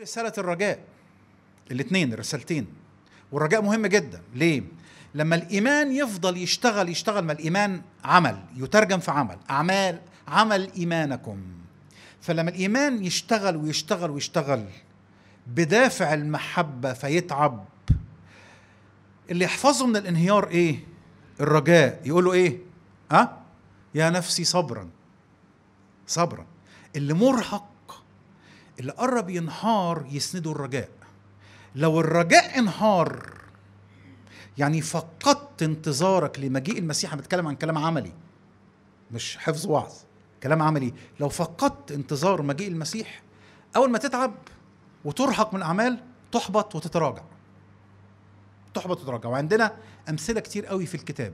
رسالة الرجاء الاثنين الرسالتين والرجاء مهم جدا ليه؟ لما الإيمان يفضل يشتغل يشتغل ما الإيمان عمل يترجم في عمل أعمال عمل إيمانكم فلما الإيمان يشتغل ويشتغل ويشتغل بدافع المحبة فيتعب اللي يحفظه من الانهيار إيه؟ الرجاء يقول له إيه؟ ها؟ أه؟ يا نفسي صبرا صبرا اللي مرهق اللي قرب ينهار يسندوا الرجاء لو الرجاء انهار يعني فقدت انتظارك لمجيء المسيح انا بتكلم عن كلام عملي مش حفظ وعظ كلام عملي لو فقدت انتظار مجيء المسيح اول ما تتعب وترهق من اعمال تحبط وتتراجع تحبط وتتراجع وعندنا امثله كتير قوي في الكتاب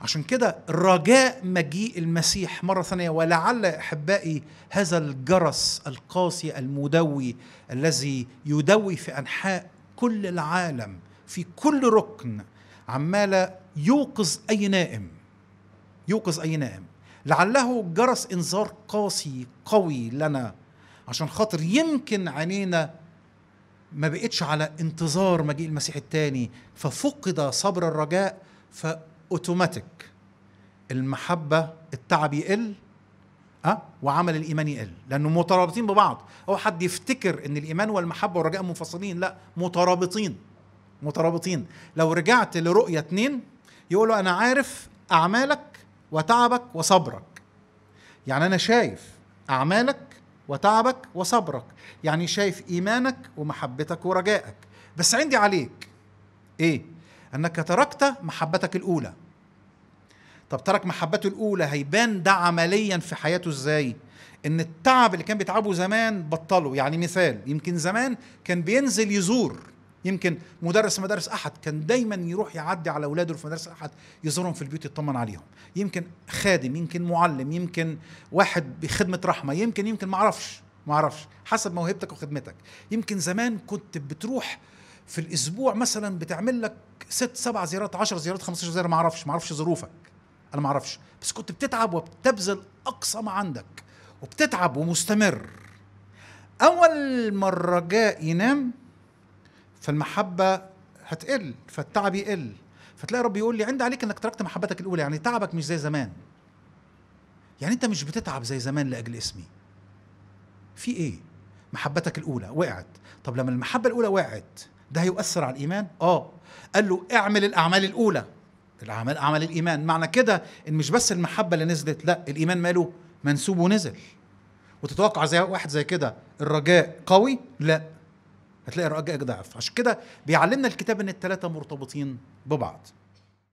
عشان كده رجاء مجيء المسيح مرة ثانية ولعل أحبائي هذا الجرس القاسي المدوي الذي يدوي في أنحاء كل العالم في كل ركن عمال يوقظ أي نائم يوقظ أي نائم لعله جرس إنذار قاسي قوي لنا عشان خاطر يمكن عينينا ما بقتش على انتظار مجيء المسيح الثاني ففقد صبر الرجاء ف اوتوماتيك المحبه التعب يقل أه؟ وعمل الايمان يقل لانه مترابطين ببعض او حد يفتكر ان الايمان والمحبه والرجاء منفصلين لا مترابطين مترابطين لو رجعت لرؤيه اتنين يقولوا انا عارف اعمالك وتعبك وصبرك يعني انا شايف اعمالك وتعبك وصبرك يعني شايف ايمانك ومحبتك ورجائك بس عندي عليك ايه أنك تركت محبتك الأولى طب ترك محبته الأولى هيبان ده عمليا في حياته إزاي؟ إن التعب اللي كان بيتعبه زمان بطله يعني مثال يمكن زمان كان بينزل يزور يمكن مدرس مدارس احد كان دايما يروح يعدي على اولاده في مدارس احد يزورهم في البيوت يطمن عليهم يمكن خادم يمكن معلم يمكن واحد بخدمه رحمه يمكن يمكن ما اعرفش ما اعرفش حسب موهبتك وخدمتك يمكن زمان كنت بتروح في الاسبوع مثلا بتعمل لك ست سبع زيارات 10 زيارات 15 زياره ما اعرفش ما اعرفش ظروفك انا ما اعرفش بس كنت بتتعب وبتبذل اقصى ما عندك وبتتعب ومستمر اول مره جاء ينام فالمحبه هتقل فالتعب يقل فتلاقي ربي يقول لي عند عليك انك تركت محبتك الاولى يعني تعبك مش زي زمان يعني انت مش بتتعب زي زمان لاجل اسمي في ايه محبتك الاولى وقعت طب لما المحبه الاولى وقعت ده هيؤثر على الايمان اه قال له اعمل الاعمال الاولى الاعمال اعمال الايمان معنى كده ان مش بس المحبه اللي نزلت لا الايمان ماله منسوب ونزل وتتوقع زي واحد زي كده الرجاء قوي لا هتلاقي الرجاء ضعف عشان كده بيعلمنا الكتاب ان الثلاثه مرتبطين ببعض